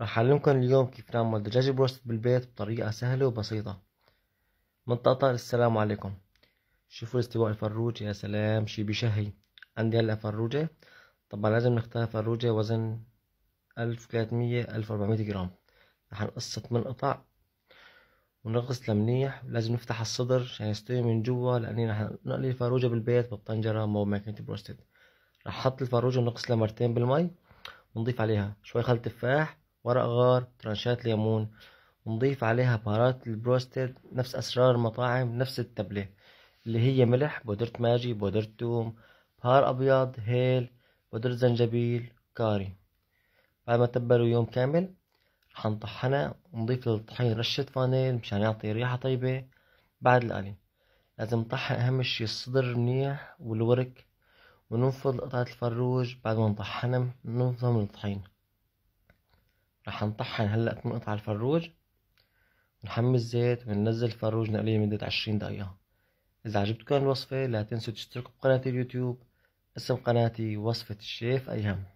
راح أعلمكم اليوم كيف نعمل دجاج بروست بالبيت بطريقة سهلة وبسيطة من متقطع السلام عليكم شوفوا استواء الفروج يا سلام شي بشهي عندي هلا فروجة طبعا لازم نختار فروجة وزن ألف تلاتمية ألف أربعمية جرام راح نقصها تمن قطع ونغسلها منيح لازم نفتح الصدر عشان يستوي من جوا لأني راح نقلي الفروجة بالبيت بالطنجرة مو ماكينة بروستد راح أحط الفروجة ونغسلها مرتين بالماء ونضيف عليها شوي خل تفاح ورق غار ترانشات ليمون ونضيف عليها بهارات البروستد نفس أسرار المطاعم نفس التبلة اللي هي ملح بودرة ماجي بودرة توم بهار أبيض هيل بودرة زنجبيل كاري بعد ما تبلوا يوم كامل رح نطحنها ونضيف للطحين رشة فانيل مشان يعطي ريحة طيبة بعد القلي لازم نطحن أهم شي الصدر منيح والورك وننفض قطعة الفروج بعد ما نطحنها ننفضها من الطحين رح نطحن هلا ثمان قطع الفروج ونحمي الزيت وننزل الفروج نقليه لمدة عشرين دقيقة إذا عجبتكم الوصفة لا تنسوا تشتركوا بقناة اليوتيوب اسم قناتي وصفة الشيف أيهم